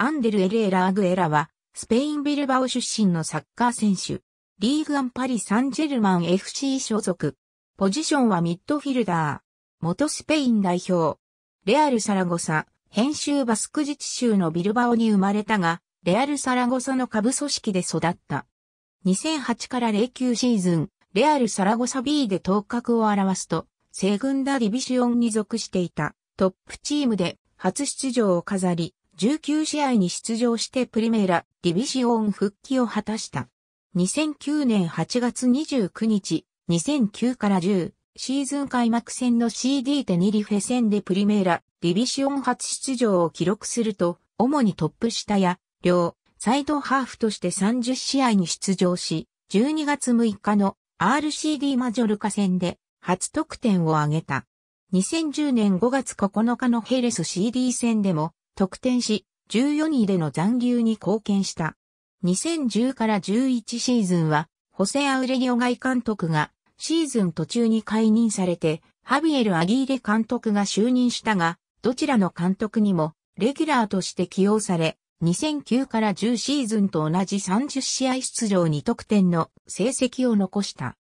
アンデル・エレーラ・アグエラは、スペイン・ビルバオ出身のサッカー選手。リーグアンパリ・サンジェルマン FC 所属。ポジションはミッドフィルダー。元スペイン代表。レアル・サラゴサ、編集バスク自治州のビルバオに生まれたが、レアル・サラゴサの下部組織で育った。2008から09シーズン、レアル・サラゴサ B で頭角を表すと、セグンダ・ディビシオンに属していたトップチームで初出場を飾り、19試合に出場してプリメーラ、ディビシオン復帰を果たした。2009年8月29日、2009から10シーズン開幕戦の CD テニリフェ戦でプリメーラ、ディビシオン初出場を記録すると、主にトップ下や、両、サイドハーフとして30試合に出場し、12月6日の RCD マジョルカ戦で初得点を挙げた。2010年5月9日のヘレス CD 戦でも得点し、14位での残留に貢献した。2010から11シーズンは、ホセ・アウレリオ外監督がシーズン途中に解任されて、ハビエル・アギーレ監督が就任したが、どちらの監督にもレギュラーとして起用され、2009から10シーズンと同じ30試合出場2得点の成績を残した。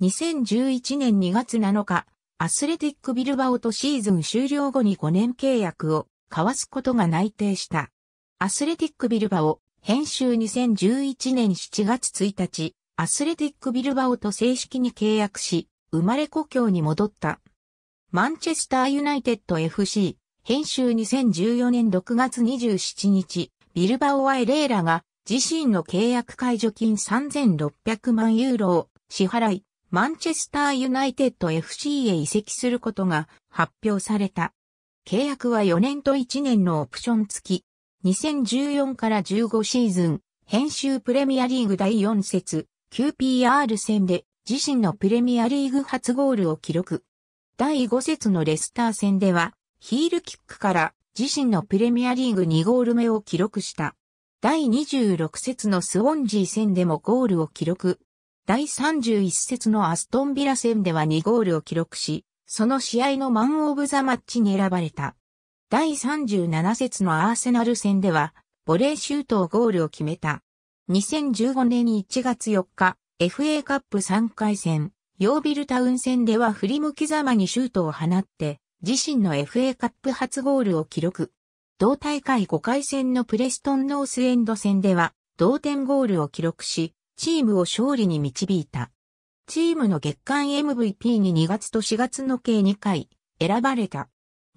2011年2月7日、アスレティックビルバオとシーズン終了後に5年契約を交わすことが内定した。アスレティックビルバオ、編集2011年7月1日、アスレティックビルバオと正式に契約し、生まれ故郷に戻った。マンチェスターユナイテッド FC、編集2014年6月27日、ビルバオアエレーラが自身の契約解除金3600万ユーロを支払い、マンチェスターユナイテッド FC へ移籍することが発表された。契約は4年と1年のオプション付き。2014から15シーズン、編集プレミアリーグ第4節、QPR 戦で自身のプレミアリーグ初ゴールを記録。第5節のレスター戦では、ヒールキックから自身のプレミアリーグ2ゴール目を記録した。第26節のスウォンジー戦でもゴールを記録。第31節のアストンビラ戦では2ゴールを記録し、その試合のマン・オブ・ザ・マッチに選ばれた。第37節のアーセナル戦では、ボレーシュートをゴールを決めた。2015年1月4日、FA カップ3回戦、ヨービルタウン戦では振り向きざまにシュートを放って、自身の FA カップ初ゴールを記録。同大会5回戦のプレストンノースエンド戦では、同点ゴールを記録し、チームを勝利に導いた。チームの月間 MVP に2月と4月の計2回選ばれた。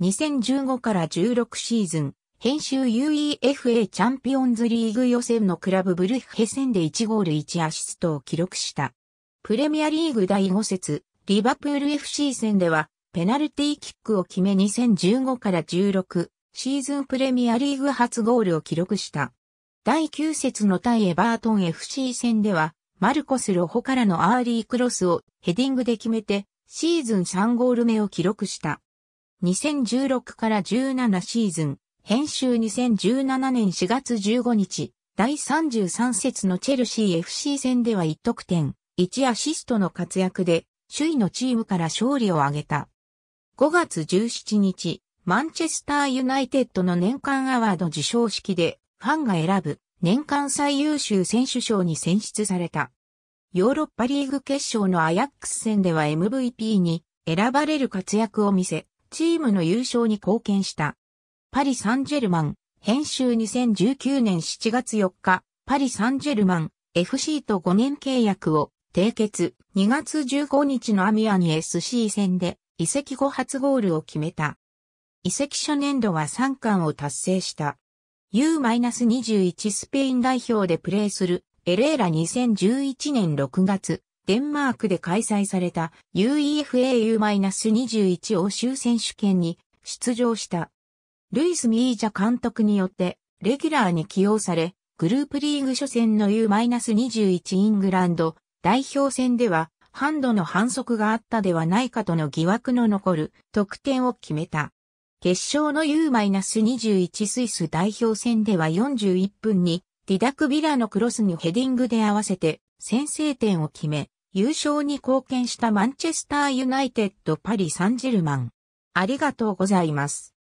2015から16シーズン、編集 UEFA チャンピオンズリーグ予選のクラブブルッヘ戦で1ゴール1アシストを記録した。プレミアリーグ第5節、リバプール FC 戦では、ペナルティーキックを決め2015から16シーズンプレミアリーグ初ゴールを記録した。第9節の対エバートン FC 戦では、マルコス・ロホからのアーリークロスをヘディングで決めて、シーズン3ゴール目を記録した。2016から17シーズン、編集2017年4月15日、第33節のチェルシー FC 戦では1得点、1アシストの活躍で、首位のチームから勝利を挙げた。5月17日、マンチェスターユナイテッドの年間アワード受賞式で、ファンが選ぶ、年間最優秀選手賞に選出された。ヨーロッパリーグ決勝のアヤックス戦では MVP に選ばれる活躍を見せ、チームの優勝に貢献した。パリ・サンジェルマン、編集2019年7月4日、パリ・サンジェルマン、FC と5年契約を締結、2月15日のアミアニ SC 戦で移籍後初ゴールを決めた。移籍初年度は3冠を達成した。U-21 スペイン代表でプレーするエレーラ2011年6月、デンマークで開催された UEFAU-21 欧州選手権に出場した。ルイス・ミージャ監督によってレギュラーに起用され、グループリーグ初戦の U-21 イングランド代表戦ではハンドの反則があったではないかとの疑惑の残る得点を決めた。決勝の U-21 スイス代表戦では41分に、ディダクビラのクロスにヘディングで合わせて先制点を決め、優勝に貢献したマンチェスターユナイテッド・パリ・サンジェルマン。ありがとうございます。